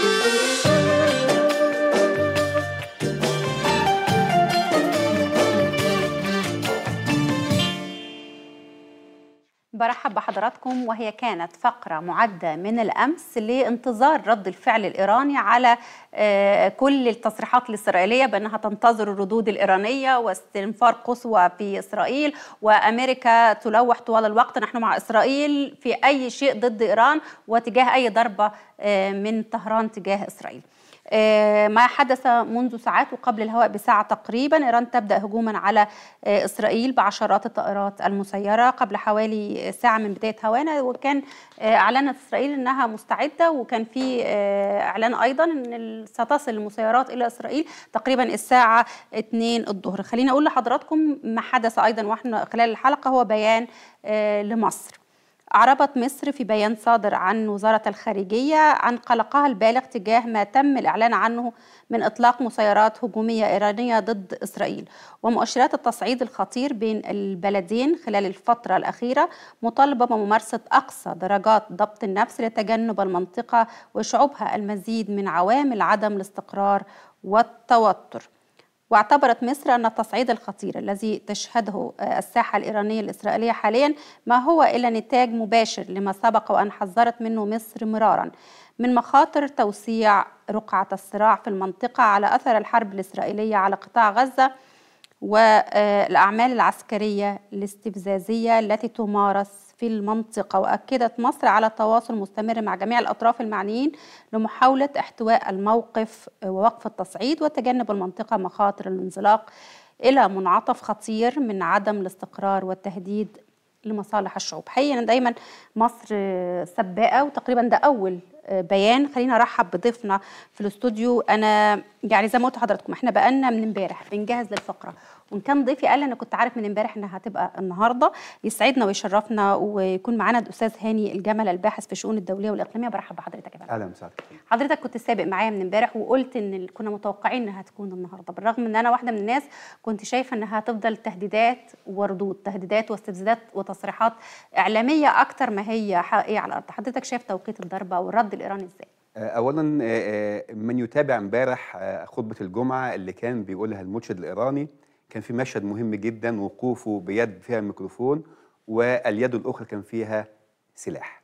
Thank you. برحب بحضراتكم وهي كانت فقرة معدة من الأمس لانتظار رد الفعل الإيراني على آه، كل التصريحات الإسرائيلية بأنها تنتظر الردود الإيرانية واستنفار قصوى في إسرائيل وأمريكا تلوح طوال الوقت نحن مع إسرائيل في أي شيء ضد إيران وتجاه أي ضربة آه، من طهران تجاه إسرائيل آه، ما حدث منذ ساعات وقبل الهواء بساعة تقريبا إيران تبدأ هجوما على آه، إسرائيل بعشرات الطائرات المسيرة قبل حوالي ساعة من بداية هوانا وكان آه، أعلنت إسرائيل أنها مستعدة وكان في إعلان أيضا أن ستصل المسيرات إلى إسرائيل تقريبا الساعة 2 الظهر خليني أقول لحضراتكم ما حدث أيضا وإحنا خلال الحلقة هو بيان لمصر أعربت مصر في بيان صادر عن وزارة الخارجية عن قلقها البالغ تجاه ما تم الإعلان عنه من إطلاق مسيرات هجومية إيرانية ضد إسرائيل ومؤشرات التصعيد الخطير بين البلدين خلال الفترة الأخيرة مطالبة بممارسة أقصى درجات ضبط النفس لتجنب المنطقة وشعوبها المزيد من عوامل عدم الاستقرار والتوتر واعتبرت مصر أن التصعيد الخطير الذي تشهده آه، الساحة الإيرانية الإسرائيلية حاليا ما هو إلا نتاج مباشر لما سبق وأن حذرت منه مصر مرارا من مخاطر توسيع رقعة الصراع في المنطقة على أثر الحرب الإسرائيلية على قطاع غزة والأعمال آه، العسكرية الاستفزازية التي تمارس في المنطقة وأكدت مصر على تواصل مستمر مع جميع الأطراف المعنيين لمحاولة احتواء الموقف ووقف التصعيد وتجنب المنطقة مخاطر الانزلاق إلى منعطف خطير من عدم الاستقرار والتهديد لمصالح الشعوب حقيقة دايما مصر سباقة وتقريبا ده أول بيان خلينا ارحب بضيفنا في الاستوديو انا يعني زي ما قلت لحضراتكم احنا بقالنا من امبارح بنجهز للفقره وان كان ضيفي قال انا كنت عارف من امبارح انها هتبقى النهارده يسعدنا ويشرفنا ويكون معانا الاستاذ هاني الجمل الباحث في الشؤون الدوليه والاقليميه برحب بحضرتك يا اهلا وسهلا حضرتك كنت سابق معايا من امبارح وقلت ان كنا متوقعين انها تكون النهارده بالرغم ان انا واحده من الناس كنت شايفه انها هتفضل تهديدات وردود تهديدات واستفزازات وتصريحات اعلاميه اكتر ما هي حقيقيه على الارض حضرتك شايف توقيت الضربه والرد الايراني ازاي آه، اولا آه، آه، من يتابع امبارح خطبه الجمعه اللي كان بيقولها المرشد الايراني كان في مشهد مهم جدا وقوفه بيد فيها ميكروفون واليد الاخرى كان فيها سلاح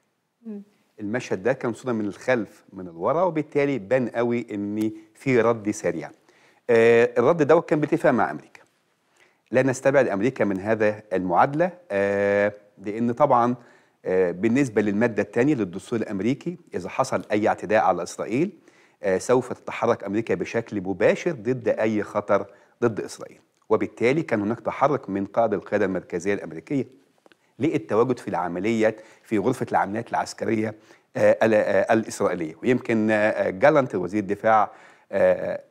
المشهد ده كان صوره من الخلف من الورا وبالتالي بان قوي ان في رد سريع آه الرد دوت كان باتفاق مع امريكا لا نستبعد امريكا من هذا المعادله آه لان طبعا آه بالنسبه للماده الثانيه للدستور الامريكي اذا حصل اي اعتداء على اسرائيل آه سوف تتحرك امريكا بشكل مباشر ضد اي خطر ضد اسرائيل وبالتالي كان هناك تحرك من قائد القيادة المركزية الأمريكية للتواجد في العمليات في غرفة العمليات العسكرية آه، آه، الإسرائيلية ويمكن آه، جالانت وزير الدفاع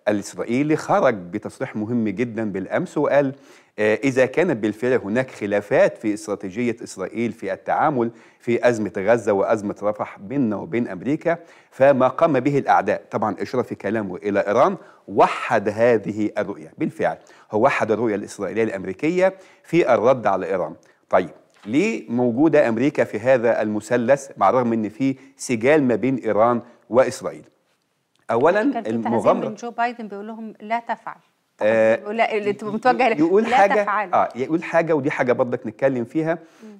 الإسرائيلي خرج بتصريح مهم جدا بالأمس وقال آه، إذا كانت بالفعل هناك خلافات في استراتيجية إسرائيل في التعامل في أزمة غزة وأزمة رفح بيننا وبين أمريكا فما قام به الأعداء طبعا إشارة في كلامه إلى إيران وحد هذه الرؤية بالفعل هو وحد الرؤية الإسرائيلية الأمريكية في الرد على إيران طيب ليه موجودة أمريكا في هذا المثلث مع الرغم أن في سجال ما بين إيران وإسرائيل أولا المغامرة كان جو بايدن بيقول لهم لا تفعل آه، لا اللي متوجه يقول لا حاجه تفعل. اه يقول حاجه ودي حاجه برضك نتكلم فيها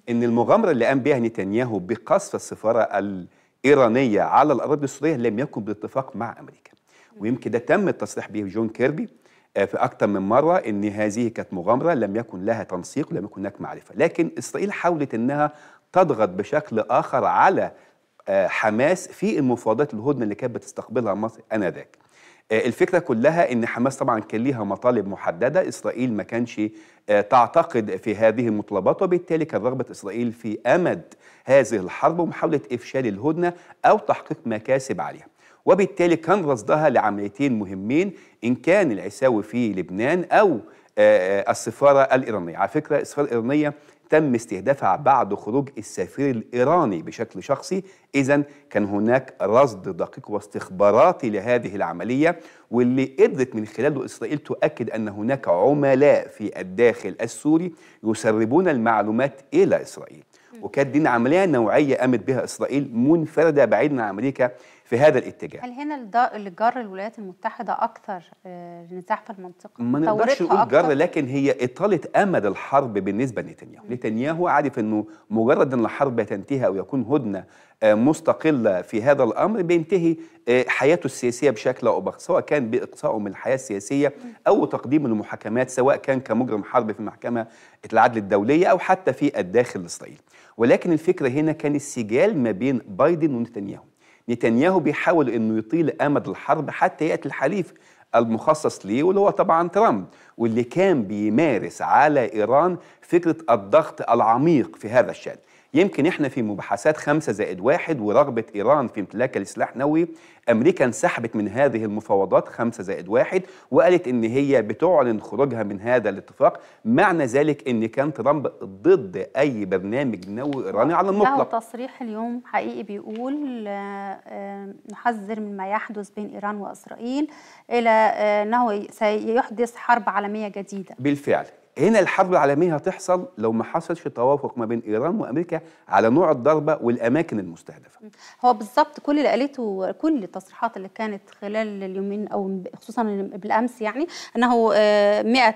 ان المغامره اللي قام بها نتنياهو بقصف السفاره الايرانيه على الاراضي السوريه لم يكن بالاتفاق مع امريكا ويمكن ده تم التصريح به جون كيربي آه، في أكثر من مرة أن هذه كانت مغامرة لم يكن لها تنسيق ولم يكن هناك معرفة لكن إسرائيل حاولت أنها تضغط بشكل آخر على آه، حماس في المفاوضات الهدنة اللي كانت بتستقبلها مصر آنذاك آه، الفكره كلها ان حماس طبعا كان ليها مطالب محدده اسرائيل ما كانش آه، تعتقد في هذه المطالبات وبالتالي كان رغبه اسرائيل في امد هذه الحرب ومحاوله افشال الهدنه او تحقيق مكاسب عليها وبالتالي كان رصدها لعمليتين مهمين ان كان العساوي في لبنان او آه، السفاره الايرانيه على فكره السفاره الايرانيه تم استهدافها بعد خروج السفير الإيراني بشكل شخصي إذا كان هناك رصد دقيق واستخباراتي لهذه العملية واللي قدرت من خلاله إسرائيل تؤكد أن هناك عملاء في الداخل السوري يسربون المعلومات إلى إسرائيل وكانت دي عملية نوعية قامت بها إسرائيل منفردة بعيدا عن أمريكا في هذا الاتجاه هل هنا اللي جر الولايات المتحده اكثر آه، نزاح في المنطقه ما نقدرش نقول جر لكن هي اطاله امد الحرب بالنسبه لنتنياهو نتنياهو عارف انه مجرد ان الحرب تنتهي او يكون هدنه آه، مستقله في هذا الامر بينتهي آه، حياته السياسيه بشكل او باخر سواء كان باقصائه من الحياه السياسيه او تقديمه لمحاكمات سواء كان كمجرم حرب في محكمه العدل الدوليه او حتى في الداخل الاسرائيلي ولكن الفكره هنا كان السجال ما بين بايدن ونتنياهو نتنياهو بيحاول انه يطيل امد الحرب حتى ياتي الحليف المخصص ليه واللي هو طبعا ترامب واللي كان بيمارس على ايران فكره الضغط العميق في هذا الشان يمكن احنا في مباحثات خمسة زائد واحد ورغبة إيران في امتلاك السلاح النووي أمريكا انسحبت من هذه المفاوضات خمسة زائد واحد وقالت إن هي بتعلن خروجها من هذا الاتفاق معنى ذلك إن كان ترامب ضد أي برنامج نووي إيراني على المطلق له تصريح اليوم حقيقي بيقول نحذر آه، آه، من ما يحدث بين إيران وإسرائيل إلى آه، أنه سيحدث حرب عالمية جديدة بالفعل هنا الحرب العالمية هتحصل لو ما حصلش توافق ما بين إيران وأمريكا على نوع الضربة والأماكن المستهدفة هو بالظبط كل اللي قالته كل التصريحات اللي كانت خلال اليومين أو خصوصا بالأمس يعني أنه 100 آه،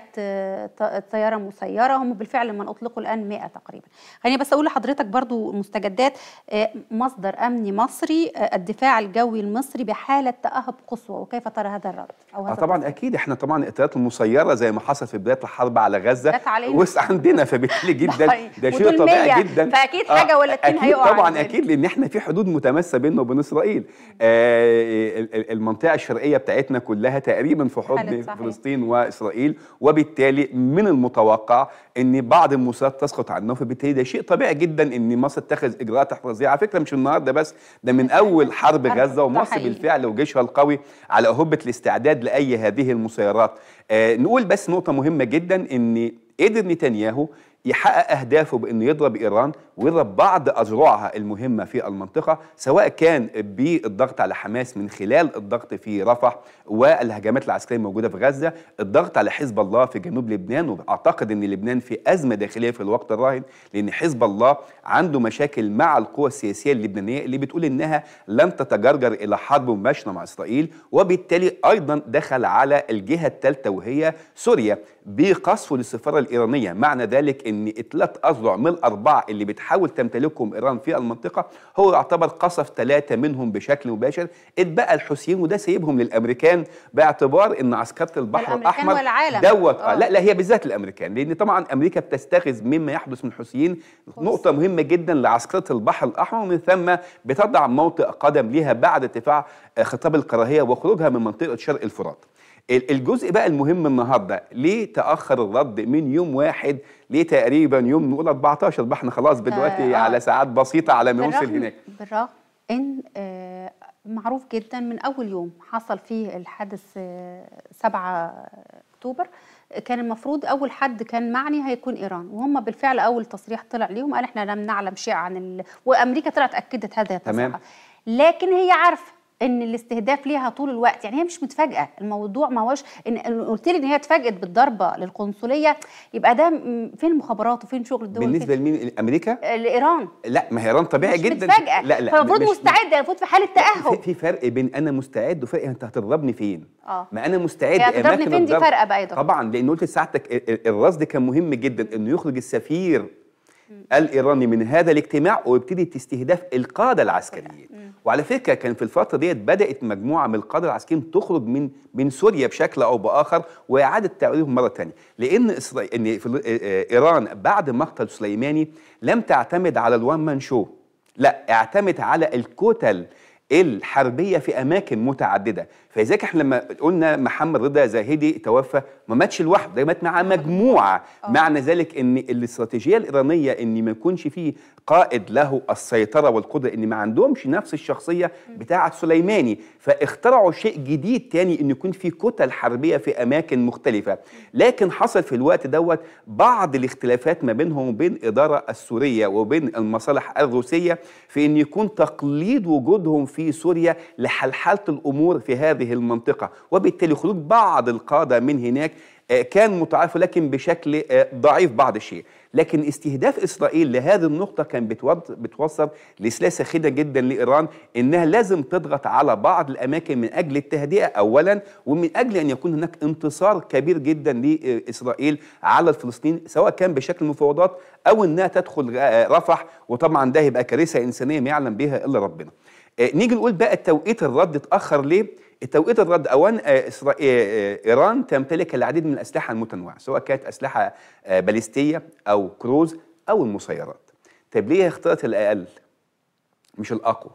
آه، طيارة مسيرة هم بالفعل من أطلقوا الآن 100 تقريبا خليني بس أقول لحضرتك برضو مستجدات آه، مصدر أمني مصري الدفاع الجوي المصري بحالة تأهب قصوى وكيف ترى هذا الرد؟ أو هذا طبعا الرد. أكيد احنا طبعا الطيارات المسيرة زي ما حصل في بداية الحرب على غزه وسع عندنا فبالتالي جدا طيب. ده شيء طبيعي جدا فاكيد آه، حاجه آه ولا اتنين هيقعوا طبعا اكيد لان احنا في حدود متماسه بيننا وبين اسرائيل آه المنطقه الشرقيه بتاعتنا كلها تقريبا في حضن فلسطين واسرائيل وبالتالي من المتوقع ان بعض الموساد تسقط عنه فبالتالي ده شيء طبيعي جدا ان مصر تتخذ اجراءات احترازيه على فكره مش النهارده بس ده من اول حرب غزه ومصر بالفعل وجيشها القوي على هبه الاستعداد لاي هذه المسيرات آه، نقول بس نقطه مهمه جدا ان قدر نتنياهو يحقق اهدافه بانه يضرب ايران ويضرب بعض اذرعها المهمه في المنطقه سواء كان بالضغط على حماس من خلال الضغط في رفح والهجمات العسكريه الموجوده في غزه، الضغط على حزب الله في جنوب لبنان واعتقد ان لبنان في ازمه داخليه في الوقت الراهن لان حزب الله عنده مشاكل مع القوى السياسيه اللبنانيه اللي بتقول انها لن تتجرجر الى حرب مباشره مع اسرائيل وبالتالي ايضا دخل على الجهه الثالثه وهي سوريا بقصفه للسفاره الايرانيه، معنى ذلك ان اتلات اذرع من الاربعه اللي بتحاول تمتلكهم ايران في المنطقه هو يعتبر قصف ثلاثه منهم بشكل مباشر اتبقى الحوثيين وده سايبهم للامريكان باعتبار ان عسكره البحر الاحمر والعالم. دوت آه،, آه لا لا هي بالذات الامريكان لان طبعا امريكا بتستغز مما يحدث من الحوثيين نقطه مهمه جدا لعسكره البحر الاحمر ومن ثم بتضع موطئ قدم ليها بعد ارتفاع آه، خطاب الكراهيه وخروجها من منطقه شرق الفرات الجزء بقى المهم النهارده ليه تاخر الرد من يوم واحد ليه تقريبا يوم نقول 14 بقى احنا خلاص دلوقتي آه،, آه على ساعات بسيطه على ما يوصل هناك بالرغم ان آه معروف جدا من اول يوم حصل فيه الحادث آه 7 اكتوبر كان المفروض اول حد كان معني هيكون ايران وهم بالفعل اول تصريح طلع ليهم قال احنا لم نعلم شيء عن ال... وامريكا طلعت اكدت هذا التصريح تمام لكن هي عارفه ان الاستهداف ليها طول الوقت يعني هي مش متفاجئه الموضوع ما هوش ان قلت لي ان هي اتفاجئت بالضربه للقنصليه يبقى ده فين المخابرات وفين شغل الدول بالنسبه لمين امريكا آه، لايران لا ما هي ايران طبيعي مش جدا متفاجئه لا لا فالمفروض مستعده المفروض في حاله تاهب في, فرق بين انا مستعد وفرق انت هتضربني فين اه ما انا مستعد يعني هتضربني فين دي فرقه بقى ايضا طبعا لان قلت ساعتك الرصد كان مهم جدا انه يخرج السفير الايراني من هذا الاجتماع ويبتدي استهداف القاده العسكريين وعلى فكره كان في الفتره ديت بدات مجموعه من القاده العسكريين تخرج من من سوريا بشكل او باخر واعاده تاويلهم مره ثانيه لان ان في آه، آه، ايران بعد مقتل سليماني لم تعتمد على الوان مان شو لا اعتمد على الكتل الحربيه في اماكن متعدده فلذلك احنا لما قلنا محمد رضا زاهدي توفى ما ماتش لوحده ده مات مع مجموعه آه. معنى ذلك ان الاستراتيجيه الايرانيه ان ما يكونش فيه قائد له السيطره والقدره ان ما عندهمش نفس الشخصيه بتاعه سليماني فاخترعوا شيء جديد تاني ان يكون في كتل حربيه في اماكن مختلفه لكن حصل في الوقت دوت بعض الاختلافات ما بينهم وبين الاداره السوريه وبين المصالح الروسيه في ان يكون تقليد وجودهم في سوريا لحلحله الامور في هذه هذه المنطقة وبالتالي خروج بعض القادة من هناك آه، كان متعارف لكن بشكل آه، ضعيف بعض الشيء لكن استهداف إسرائيل لهذه النقطة كان بتوصل لسلاسة ساخنة جدا لإيران إنها لازم تضغط على بعض الأماكن من أجل التهدئة أولا ومن أجل أن يكون هناك انتصار كبير جدا لإسرائيل على الفلسطينيين سواء كان بشكل مفاوضات أو إنها تدخل آه، رفح وطبعا ده يبقى كارثة إنسانية ما يعلم بها إلا ربنا نيجي نقول بقى التوقيت الرد اتأخر ليه توقيت الرد أولا آه، آه، آه، إيران تمتلك العديد من الأسلحة المتنوعة سواء كانت أسلحة باليستية أو كروز أو المسيرات طيب ليه اختارت الأقل مش الأقوى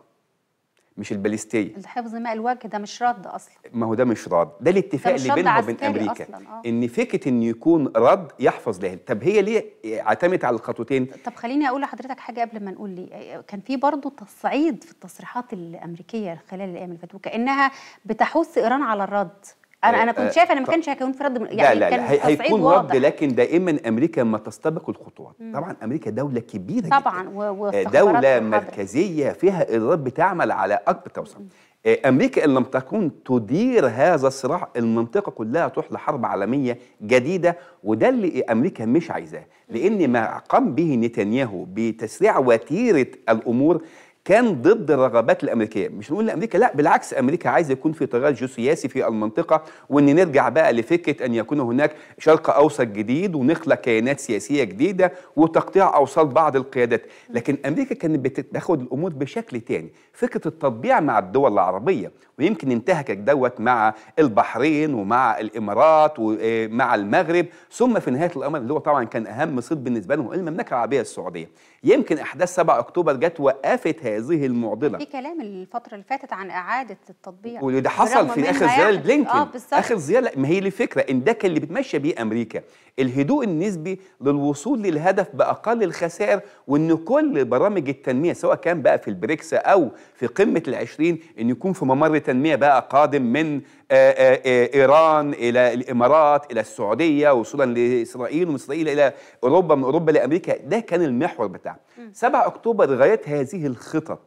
مش الباليستيه الحفظ ماء الوجه ده مش رد اصلا ما هو ده مش رد ده الاتفاق اللي بينها وبين امريكا أصلاً. آه. ان فكره ان يكون رد يحفظ لاهل طب هي ليه اعتمدت على الخطوتين طب خليني اقول لحضرتك حاجه قبل ما نقول لي كان في برضه تصعيد في التصريحات الامريكيه خلال الايام اللي فاتت وكانها بتحث ايران على الرد انا انا آه، كنت شايف انا ما كانش هيكون في رد يعني لا لا, لا كان هيكون رد واضح. لكن دائما امريكا ما تستبق الخطوات مم. طبعا امريكا دوله كبيره طبعا جدا آه، دوله محضر. مركزيه فيها الرب بتعمل على اكبر توسع آه، امريكا ان لم تكن تدير هذا الصراع المنطقه كلها تروح لحرب عالميه جديده وده اللي امريكا مش عايزاه لان ما قام به نتنياهو بتسريع وتيره الامور كان ضد الرغبات الامريكيه مش نقول لامريكا لا بالعكس امريكا عايزه يكون في تغير سياسي في المنطقه وان نرجع بقى لفكره ان يكون هناك شرق اوسط جديد ونخلق كيانات سياسيه جديده وتقطيع اوصال بعض القيادات لكن امريكا كانت بتاخد الامور بشكل تاني فكره التطبيع مع الدول العربيه ويمكن انتهكك دوت مع البحرين ومع الامارات ومع آه، المغرب ثم في نهايه الامر اللي هو طبعا كان اهم صيت بالنسبه لهم المملكه العربيه السعوديه يمكن احداث 7 اكتوبر جت وقفت هذه المعضله في كلام الفتره اللي فاتت عن اعاده التطبيع وده حصل في اخر زياره يعني. لبلينكن آه اخر زياره ما هي الفكره ان ده كان اللي بتمشى بيه امريكا الهدوء النسبي للوصول للهدف باقل الخسائر وان كل برامج التنميه سواء كان بقى في البريكس او في قمه ال20 ان يكون في ممر تنميه بقى قادم من آه، آه، آه، ايران الى الامارات الى السعوديه وصولا لاسرائيل ومن اسرائيل الى اوروبا من اوروبا لامريكا ده كان المحور بتاعه 7 اكتوبر غيرت هذه الخطط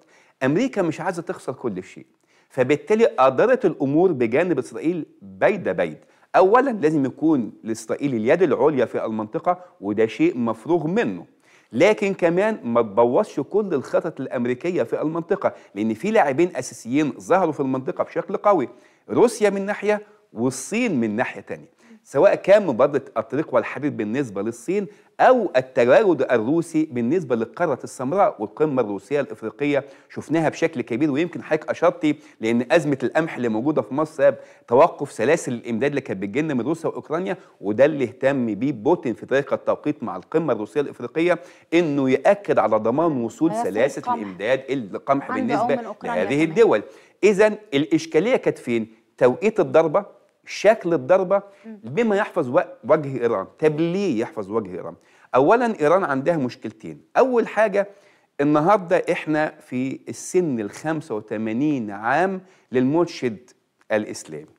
امريكا مش عايزه تخسر كل شيء فبالتالي ادارت الامور بجانب اسرائيل بيد بيد اولا لازم يكون لاسرائيل اليد العليا في المنطقه وده شيء مفروغ منه لكن كمان ما تبوظش كل الخطط الامريكيه في المنطقه لان في لاعبين اساسيين ظهروا في المنطقه بشكل قوي روسيا من ناحيه والصين من ناحيه تانية سواء كان مبادرة الطريق والحبيب بالنسبة للصين أو التوارد الروسي بالنسبة للقارة السمراء والقمة الروسية الإفريقية شفناها بشكل كبير ويمكن حضرتك أشرتي لأن أزمة القمح اللي موجودة في مصر توقف سلاسل الإمداد اللي كانت بتجيلنا من روسيا وأوكرانيا وده اللي اهتم بيه بوتين في طريقة التوقيت مع القمة الروسية الإفريقية إنه يأكد على ضمان وصول سلاسل القمح. الإمداد القمح بالنسبة أمم لهذه الدول إذا الإشكالية كانت فين؟ توقيت الضربة شكل الضربه بما يحفظ وجه ايران طب ليه يحفظ وجه ايران اولا ايران عندها مشكلتين اول حاجه النهارده احنا في السن ال 85 عام للمرشد الاسلامي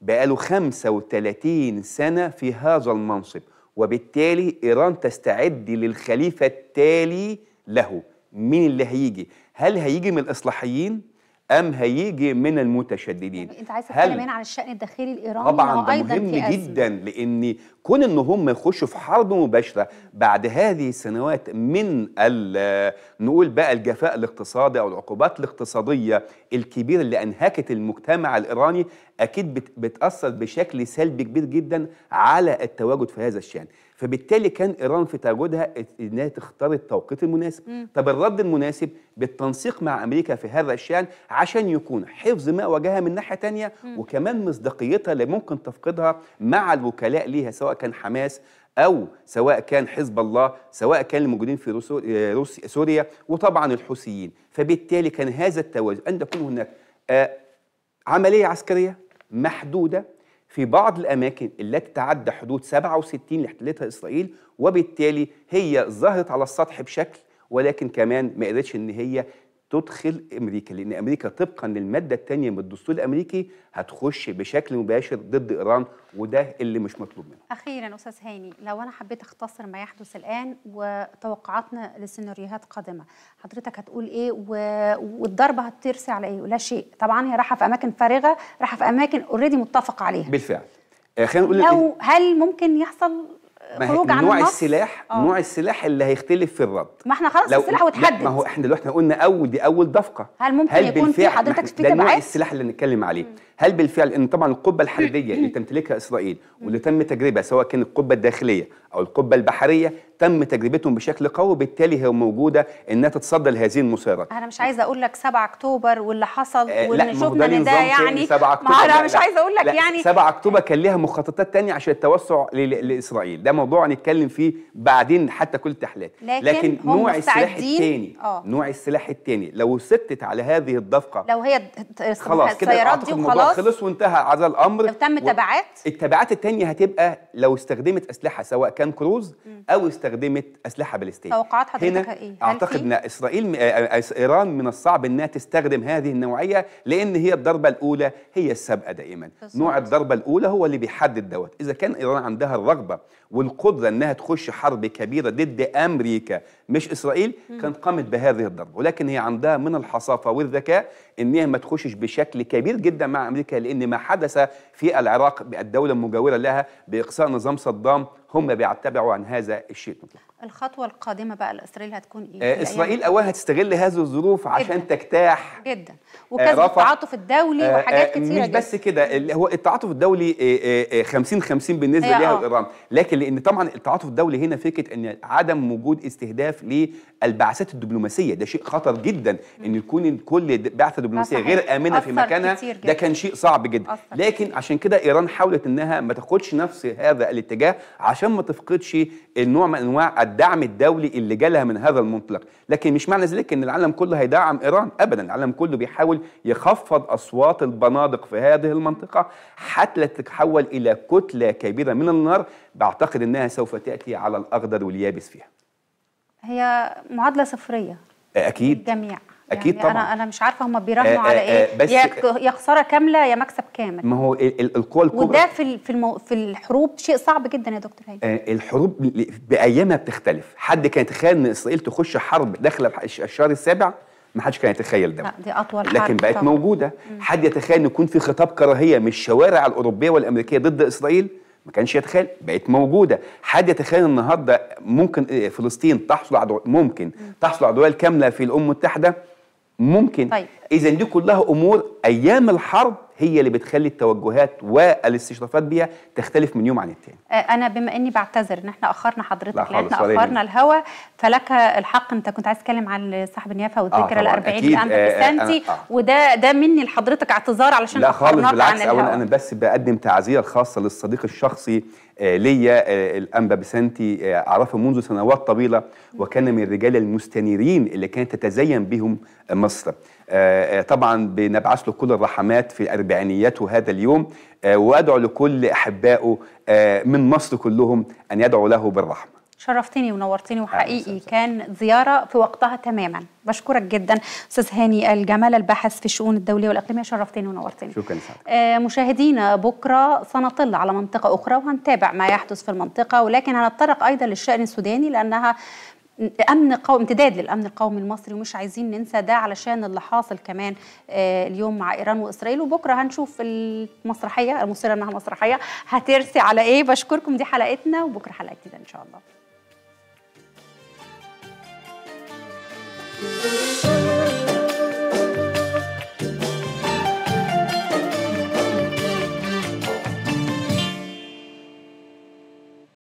بقاله 35 سنه في هذا المنصب وبالتالي ايران تستعد للخليفه التالي له مين اللي هيجي هل هيجي من الاصلاحيين ام هيجي من المتشددين يعني انت عايز تتكلم هنا عن الشان الداخلي الايراني طبعا ده مهم في جدا لان كون ان هم يخشوا في حرب مباشره بعد هذه السنوات من نقول بقى الجفاء الاقتصادي او العقوبات الاقتصاديه الكبيره اللي انهكت المجتمع الايراني اكيد بتاثر بشكل سلبي كبير جدا على التواجد في هذا الشان فبالتالي كان ايران في تواجدها انها تختار التوقيت المناسب مم. طب الرد المناسب بالتنسيق مع امريكا في هذا الشان عشان يكون حفظ ما واجهها من ناحيه ثانيه وكمان مصداقيتها اللي ممكن تفقدها مع الوكلاء ليها سواء كان حماس او سواء كان حزب الله سواء كان الموجودين في آه، روسيا سوريا وطبعا الحوثيين فبالتالي كان هذا التوازن ان تكون هناك آه، عمليه عسكريه محدودة في بعض الأماكن التي تعدى حدود 67 اللي احتلتها إسرائيل وبالتالي هي ظهرت على السطح بشكل ولكن كمان ما قدرتش إن هي تدخل امريكا لان امريكا طبقا للماده الثانيه من الدستور الامريكي هتخش بشكل مباشر ضد ايران وده اللي مش مطلوب منها. اخيرا استاذ هاني لو انا حبيت اختصر ما يحدث الان وتوقعاتنا لسيناريوهات قادمه حضرتك هتقول ايه و... والضربه هترسي على ايه ولا شيء طبعا هي رايحه في اماكن فارغه رايحه في اماكن اوريدي متفق عليها. بالفعل. آه، خلينا نقول لو إيه؟ هل ممكن يحصل خروج عن نوع النص. السلاح أوه. نوع السلاح اللي هيختلف في الرد ما احنا خلاص لو السلاح اتحدد ما هو احنا دلوقتي قلنا اول دي اول دفقه هل ممكن هل يكون في حضرتك في تبعات ده نوع السلاح اللي نتكلم عليه مم. هل بالفعل ان طبعا القبه الحديديه اللي تمتلكها اسرائيل واللي تم تجربه سواء كانت القبه الداخليه او القبه البحريه تم تجربتهم بشكل قوي وبالتالي هي موجوده انها تتصدى لهذه المسيرات انا مش عايزه اقول لك 7 اكتوبر واللي حصل آه شفنا ان ده يعني سبعة اكتوبر ما انا مش عايزه اقول لك يعني 7 اكتوبر كان ليها مخططات ثانيه عشان التوسع لاسرائيل ده موضوع هنتكلم فيه بعدين حتى كل التحليلات لكن, لكن نوع السلاح الثاني آه. نوع السلاح الثاني لو ستت على هذه الدفقه لو هي خلاص السيارات دي وخلاص خلاص خلص وانتهى هذا الامر طب تم تبعات التبعات التانية هتبقى لو استخدمت اسلحه سواء كان كروز او استخدمت اسلحه باليستيه توقعات حضرتك ايه اعتقد ان اسرائيل آه، آه، ايران من الصعب انها تستخدم هذه النوعيه لان هي الضربه الاولى هي السابقه دائما بالزبط. نوع الضربه الاولى هو اللي بيحدد دوت اذا كان ايران عندها الرغبه والقدره انها تخش حرب كبيره ضد امريكا مش اسرائيل كانت قامت بهذه الضربه ولكن هي عندها من الحصافه والذكاء انها ما تخشش بشكل كبير جدا مع امريكا لان ما حدث في العراق بالدوله المجاوره لها باقصاء نظام صدام هم بيعتبروا عن هذا الشيء مطلقا الخطوه القادمه بقى لاسرائيل هتكون ايه؟ آه اسرائيل اولا هتستغل هذه الظروف عشان جداً تجتاح جدا آه، وكذا آه التعاطف الدولي آه وحاجات آه، كتيره مش بس كده اللي هو التعاطف الدولي 50 آه، 50 بالنسبه ليها آه. لكن لان طبعا التعاطف الدولي هنا فكره ان عدم وجود استهداف للبعثات الدبلوماسيه ده شيء خطر جدا ان يكون كل بعثه دبلوماسيه غير امنه في مكانها ده كان شيء صعب جدا لكن عشان كده ايران حاولت انها ما تاخدش نفس هذا الاتجاه عشان عشان ما تفقدش النوع من انواع الدعم الدولي اللي جالها من هذا المنطلق لكن مش معنى ذلك ان العالم كله هيدعم ايران ابدا العالم كله بيحاول يخفض اصوات البنادق في هذه المنطقه حتى تتحول الى كتله كبيره من النار بعتقد انها سوف تاتي على الاخضر واليابس فيها هي معادله صفريه اكيد جميع يعني اكيد يعني طبعا انا انا مش عارفه هم بيراهنوا آه، آه، على ايه آه، بس يا خساره كامله يا مكسب كامل ما هو القوى الكبرى وده في في, المو... في الحروب شيء صعب جدا يا دكتور هاني الحروب بايامها بتختلف حد كان يتخيل ان اسرائيل تخش حرب داخله الشهر السابع ما حدش كان يتخيل ده لا دي اطول حرب لكن بقت طبعا. موجوده مم. حد يتخيل ان يكون في خطاب كراهيه من الشوارع الاوروبيه والامريكيه ضد اسرائيل ما كانش يتخيل بقت موجوده حد يتخيل النهارده ممكن فلسطين تحصل على ممكن تحصل على دول كامله في الامم المتحده ممكن طيب. اذا دي كلها امور ايام الحرب هي اللي بتخلي التوجهات والاستشرافات بيها تختلف من يوم عن التاني آه، انا بما اني بعتذر ان احنا اخرنا حضرتك لا لان احنا اخرنا الهوا فلك الحق انت كنت عايز تتكلم عن صاحب النيافه والذكرى ال 40 لأنفة آه آه وده ده مني لحضرتك اعتذار علشان لا خالص بالعكس عن اولا انا بس بقدم تعزيه خاصه للصديق الشخصي آه ليا آه الانبا بسنتي آه اعرفه منذ سنوات طويله وكان من الرجال المستنيرين اللي كانت تتزين بهم مصر آه، آه، طبعا بنبعث له كل الرحمات في أربعينياته هذا اليوم آه، وأدعو لكل أحبائه من مصر كلهم أن يدعوا له بالرحمة شرفتني ونورتني وحقيقي كان زيارة في وقتها تماما بشكرك جدا أستاذ هاني الجمال الباحث في الشؤون الدولية والإقليمية شرفتني ونورتني شكرا آه مشاهدينا بكرة سنطل على منطقة أخرى وهنتابع ما يحدث في المنطقة ولكن هنتطرق أيضا للشأن السوداني لأنها امن قوم امتداد للامن القومي المصري ومش عايزين ننسى ده علشان اللي حاصل كمان آه، اليوم مع ايران واسرائيل وبكره هنشوف المسرحيه المصيره انها مسرحيه هترسي على ايه بشكركم دي حلقتنا وبكره حلقه جديده ان شاء الله